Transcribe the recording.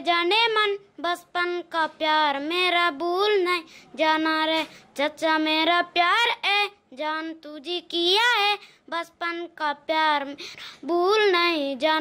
जाने मन बचपन का प्यार मेरा भूल नहीं जाना रे चचा मेरा प्यार है जान तुझी किया है बचपन का प्यार भूल नहीं जाना